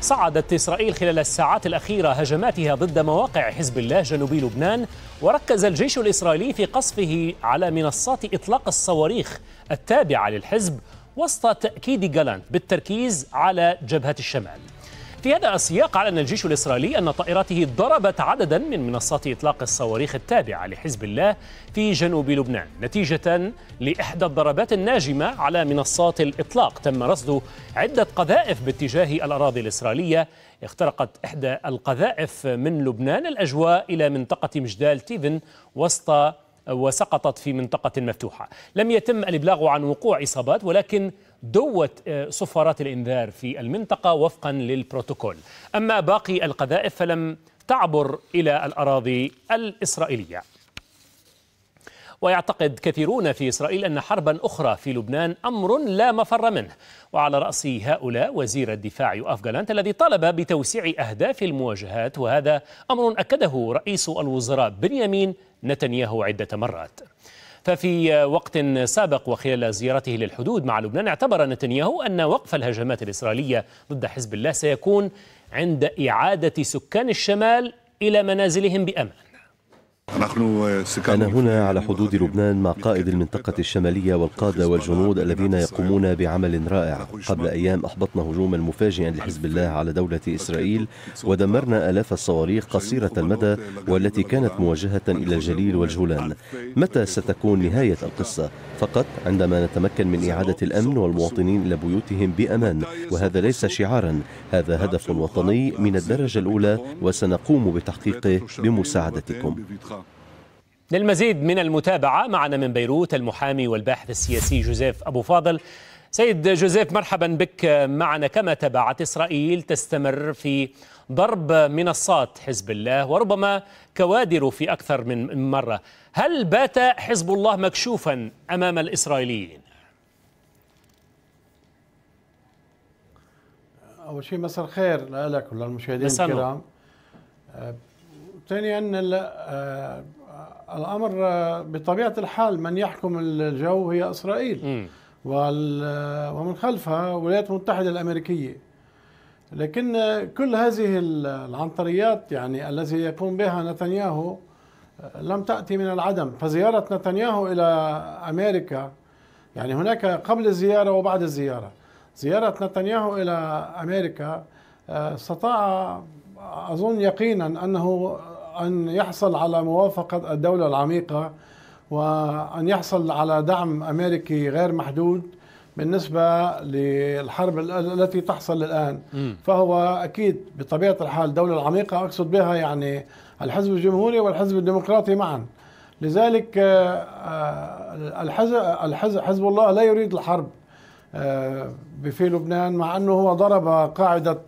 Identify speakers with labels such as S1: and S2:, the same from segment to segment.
S1: صعدت إسرائيل خلال الساعات الأخيرة هجماتها ضد مواقع حزب الله جنوبي لبنان وركز الجيش الإسرائيلي في قصفه على منصات إطلاق الصواريخ التابعة للحزب وسط تأكيد جالانت بالتركيز على جبهة الشمال في هذا السياق أعلن الجيش الإسرائيلي أن طائراته ضربت عددا من منصات إطلاق الصواريخ التابعة لحزب الله في جنوب لبنان نتيجة لإحدى الضربات الناجمة على منصات الإطلاق تم رصد عدة قذائف باتجاه الأراضي الإسرائيلية اخترقت إحدى القذائف من لبنان الأجواء إلى منطقة مجدال تيفن وسط وسقطت في منطقة مفتوحة لم يتم الإبلاغ عن وقوع إصابات ولكن دوت آه، صفارات الإنذار في المنطقة وفقا للبروتوكول أما باقي القذائف فلم تعبر إلى الأراضي الإسرائيلية ويعتقد كثيرون في إسرائيل أن حربا أخرى في لبنان أمر لا مفر منه وعلى رأس هؤلاء وزير الدفاع يؤف جالانت الذي طالب بتوسيع أهداف المواجهات وهذا أمر أكده رئيس الوزراء بنيامين نتنياهو عدة مرات ففي وقت سابق وخلال زيارته للحدود مع لبنان اعتبر نتنياهو أن وقف الهجمات الإسرائيلية ضد حزب الله سيكون عند إعادة سكان الشمال إلى منازلهم بأمان آه، أنا هنا على حدود لبنان مع قائد المنطقة الشمالية والقادة والجنود الذين يقومون بعمل رائع قبل أيام أحبطنا هجوما مفاجئا لحزب الله على دولة إسرائيل ودمرنا آلاف الصواريخ قصيرة المدى والتي كانت موجهة إلى الجليل والجولان متى ستكون نهاية القصة؟ فقط عندما نتمكن من إعادة الأمن والمواطنين إلى بيوتهم بأمان وهذا ليس شعارا هذا هدف وطني من الدرجة الأولى وسنقوم بتحقيقه بمساعدتكم للمزيد من المتابعة معنا من بيروت المحامي والباحث السياسي جوزيف أبو فاضل سيد جوزيف مرحبا بك معنا كما تابعت إسرائيل تستمر في ضرب منصات حزب الله وربما كوادر في أكثر من مرة هل بات حزب الله مكشوفا أمام الإسرائيليين؟
S2: أول شيء مساء الخير لك وللمشاهدين الكرام آه، ثانيا آه، الامر آه، بطبيعه الحال من يحكم الجو هي اسرائيل ومن خلفها الولايات المتحده الامريكيه لكن كل هذه العنطريات يعني التي يقوم بها نتنياهو آه، لم تأتي من العدم فزيارة نتنياهو إلى أمريكا يعني هناك قبل الزيارة وبعد الزيارة زيارة نتنياهو إلى أمريكا آه، استطاع أظن يقينا أنه أن يحصل على موافقة الدولة العميقة وأن يحصل على دعم أمريكي غير محدود بالنسبة للحرب التي تحصل الآن فهو أكيد بطبيعة الحال دولة عميقة أقصد بها يعني الحزب الجمهوري والحزب الديمقراطي معا لذلك الحزب, آه، آه، الحزب حزب الله لا يريد الحرب آه، في لبنان مع أنه هو ضرب قاعدة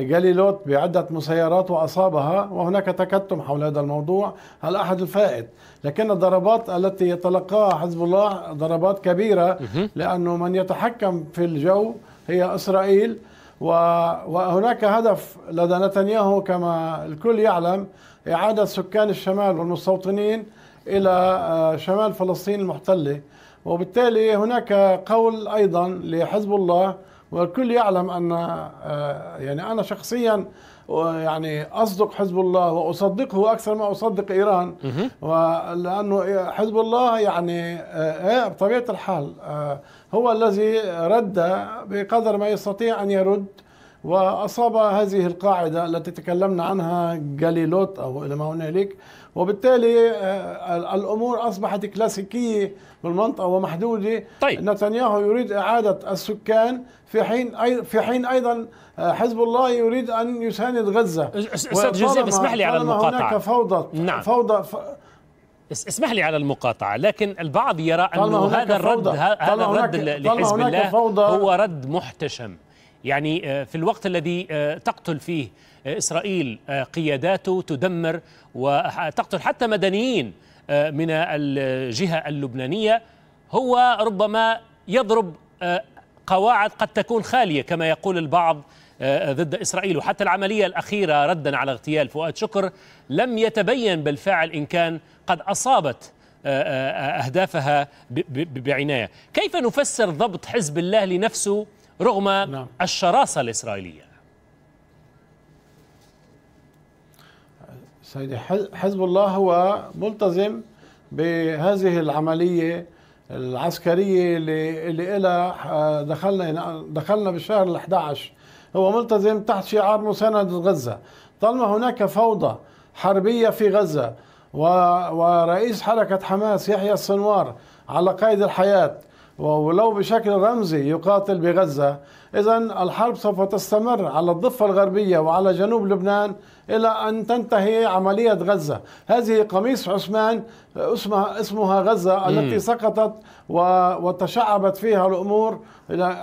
S2: جاليلوت بعدة مسيرات وأصابها وهناك تكتم حول هذا الموضوع هل أحد الفائت لكن الضربات التي يتلقاها حزب الله ضربات كبيرة لأنه من يتحكم في الجو هي إسرائيل وهناك هدف لدى نتنياهو كما الكل يعلم إعادة سكان الشمال والمستوطنين إلى آه، شمال فلسطين المحتلة وبالتالي هناك قول أيضا لحزب الله والكل يعلم ان آه، يعني انا شخصيا يعني اصدق حزب الله واصدقه اكثر ما اصدق ايران لانه آه، حزب الله يعني آه، بطبيعه الحال هو الذي رد بقدر ما يستطيع ان يرد وأصاب هذه القاعدة التي تكلمنا عنها جاليلوت أو إلى ما هنالك وبالتالي آه، الأمور أصبحت كلاسيكية بالمنطقة ومحدودة طيب. نتنياهو يريد إعادة السكان في حين في حين أيضا آه، حزب الله يريد أن يساند غزة أستاذ جوزيف اسمح لي على المقاطعة هناك فوضى نعم. فوضى ف...
S1: اسمح لي على المقاطعة لكن البعض يرى أنه هذا الرد هذا الرد لحزب الله هو رد محتشم يعني آه، في الوقت الذي آه، تقتل فيه آه، اسرائيل قياداته تدمر وتقتل حتى مدنيين من الجهه اللبنانيه هو ربما يضرب قواعد قد تكون خاليه كما يقول البعض ضد اسرائيل وحتى العمليه الاخيره ردا على اغتيال فؤاد شكر لم يتبين بالفعل ان كان قد اصابت اهدافها بعنايه، كيف نفسر ضبط حزب الله لنفسه رغم نعم. الشراسة الإسرائيلية
S2: سيدي حزب الله هو ملتزم بهذه العملية العسكرية اللي, اللي لها آه، دخلنا دخلنا بالشهر ال11 هو ملتزم تحت شعار مساندة غزة طالما هناك فوضى حربية في غزة ورئيس حركة حماس يحيى السنوار على قيد الحياة ولو بشكل رمزي يقاتل بغزة إذا الحرب سوف تستمر على الضفة الغربية وعلى جنوب لبنان إلى أن تنتهي عملية غزة هذه قميص عثمان اسمها, اسمها غزة التي سقطت وتشعبت فيها الأمور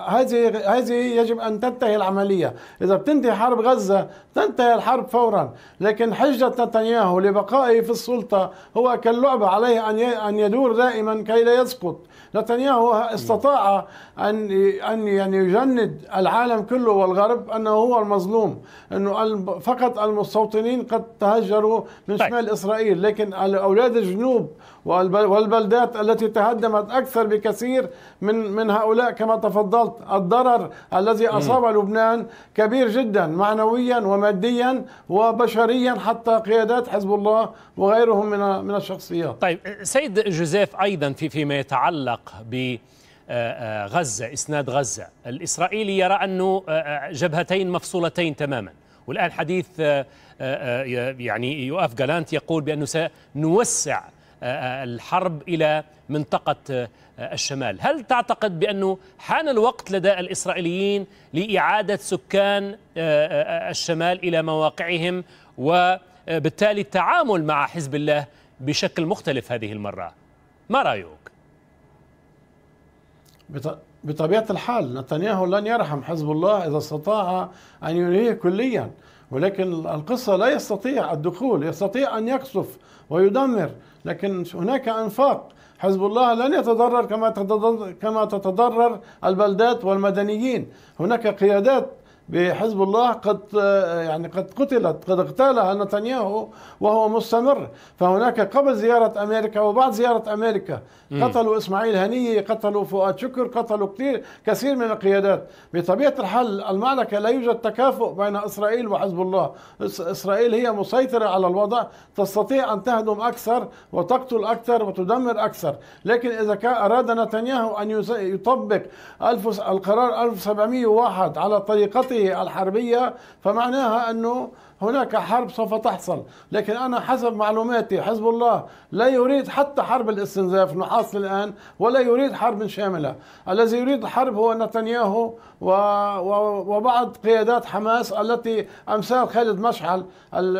S2: هذه هذه يجب أن تنتهي العملية إذا بتنتهي حرب غزة تنتهي الحرب فورا لكن حجة نتنياهو لبقائه في السلطة هو كاللعبة عليه أن أن يدور دائما كي لا يسقط نتنياهو استطاع أن أن يعني يجند العالم كله والغرب أنه هو المظلوم أنه فقط المستوطنين المستوطنين قد تهجروا من طيب. شمال إسرائيل لكن أولاد الجنوب والبلدات التي تهدمت أكثر بكثير من من هؤلاء كما تفضلت الضرر الذي أصاب م. لبنان كبير جدا معنويا وماديا وبشريا حتى قيادات حزب الله وغيرهم
S1: من من الشخصيات طيب سيد جوزيف أيضا في فيما يتعلق ب آه، آه، غزة إسناد غزة الإسرائيلي يرى أنه آه، جبهتين مفصولتين تماما والآن حديث آه، آه، آه، يعني يؤف جالانت يقول بأنه سنوسع الحرب إلى منطقة الشمال هل تعتقد بأنه حان الوقت لدى الإسرائيليين لإعادة سكان الشمال إلى مواقعهم وبالتالي التعامل مع حزب الله بشكل مختلف هذه المرة ما رأيك؟
S2: بطبيعة الحال نتنياهو لن يرحم حزب الله إذا استطاع أن ينهيه كليا ولكن القصة لا يستطيع الدخول يستطيع أن يقصف ويدمر لكن هناك أنفاق حزب الله لن يتضرر كما كما تتضرر البلدات والمدنيين هناك قيادات بحزب الله قد يعني قد قتلت قد اغتالها نتنياهو وهو مستمر فهناك قبل زيارة أمريكا وبعد زيارة أمريكا م. قتلوا إسماعيل هنية قتلوا فؤاد شكر قتلوا كثير كثير من القيادات بطبيعة الحال المعركة لا يوجد تكافؤ بين إسرائيل وحزب الله إسرائيل هي مسيطرة على الوضع تستطيع أن تهدم أكثر وتقتل أكثر وتدمر أكثر لكن إذا كان أراد نتنياهو أن يطبق القرار 1701 على طريقته الحربية فمعناها أنه هناك حرب سوف تحصل لكن أنا حسب معلوماتي حزب الله لا يريد حتى حرب الاستنزاف نحاصل الآن ولا يريد حرب شاملة الذي يريد الحرب هو نتنياهو وبعض قيادات حماس التي أمثال خالد مشعل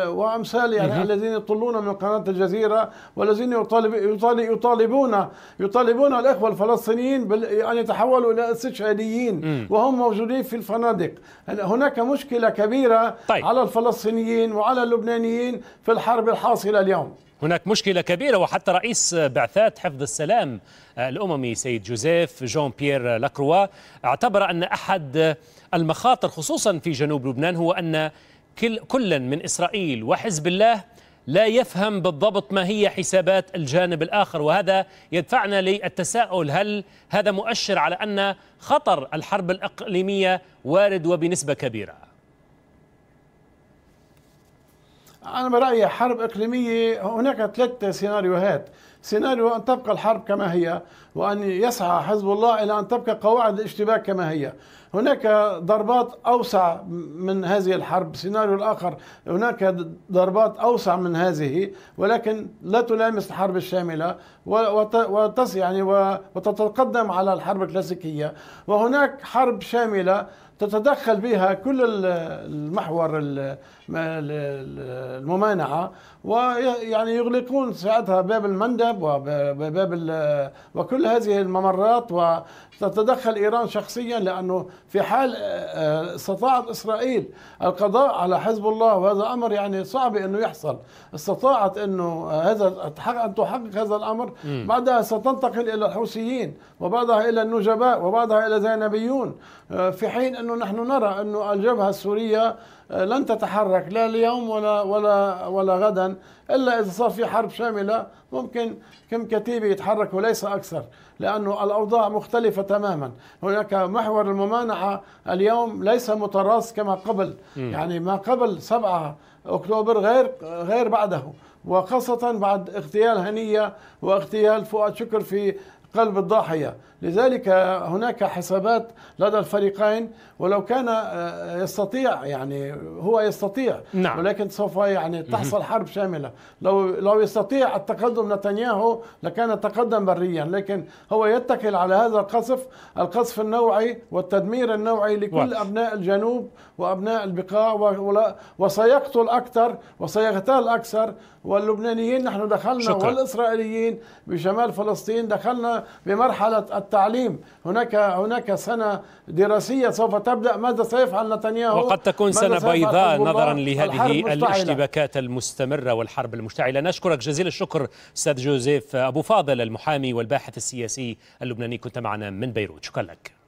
S2: وأمثال يعني الذين يطلون من قناة الجزيرة والذين يطالب يطالبون يطالبون الإخوة الفلسطينيين أن يتحولوا إلى استشهاديين وهم موجودين في الفنادق هناك مشكلة كبيرة طيب. على الفلسطينيين الفلسطينيين وعلى اللبنانيين في الحرب الحاصلة اليوم
S1: هناك مشكلة كبيرة وحتى رئيس بعثات حفظ السلام الأممي سيد جوزيف جون بيير لاكروا اعتبر أن أحد المخاطر خصوصا في جنوب لبنان هو أن كل من إسرائيل وحزب الله لا يفهم بالضبط ما هي حسابات الجانب الآخر وهذا يدفعنا للتساؤل هل هذا مؤشر على أن خطر الحرب الإقليمية وارد وبنسبة كبيرة
S2: أنا برأيي حرب إقليمية هناك ثلاث سيناريوهات سيناريو أن تبقى الحرب كما هي وأن يسعى حزب الله إلى أن تبقى قواعد الاشتباك كما هي هناك ضربات أوسع من هذه الحرب سيناريو الآخر هناك ضربات أوسع من هذه ولكن لا تلامس الحرب الشاملة وتس يعني وتتقدم على الحرب الكلاسيكية وهناك حرب شاملة تتدخل بها كل المحور الممانعة ويعني يغلقون ساعتها باب المندب وباب وكل هذه الممرات وتتدخل إيران شخصيا لأنه في حال آه، آه، استطاعت إسرائيل القضاء على حزب الله وهذا أمر يعني صعب أنه يحصل استطاعت أنه آه، هذا أن تحقق هذا الأمر بعدها ستنتقل إلى الحوثيين وبعدها إلى النجباء وبعدها إلى زينبيون في حين أنه لانه نحن نرى انه الجبهه السوريه آه، لن تتحرك لا اليوم ولا ولا ولا غدا الا اذا صار في حرب شامله ممكن كم كتيبه يتحرك وليس اكثر لانه الاوضاع مختلفه تماما هناك محور الممانعه اليوم ليس متراص كما قبل م. يعني ما قبل 7 اكتوبر غير غير بعده وخاصه بعد اغتيال هنيه واغتيال فؤاد شكر في قلب الضاحيه لذلك هناك حسابات لدى الفريقين ولو كان آه، يستطيع يعني هو يستطيع نعم. ولكن سوف يعني تحصل حرب شامله لو لو يستطيع التقدم نتنياهو لكان تقدم بريا لكن هو يتكل على هذا القصف القصف النوعي والتدمير النوعي لكل واضح. ابناء الجنوب وابناء البقاع وسيقتل اكثر وسيغتال اكثر واللبنانيين نحن دخلنا شكرا. والاسرائيليين بشمال فلسطين دخلنا بمرحله التعليم هناك هناك سنة دراسية سوف تبدأ ماذا سيفعل نتنياهو وقد تكون سنة بيضاء نظرا لهذه الاشتباكات
S1: المستمرة والحرب المشتعلة نشكرك جزيل الشكر أستاذ جوزيف أبو فاضل المحامي والباحث السياسي اللبناني كنت معنا من بيروت شكرا لك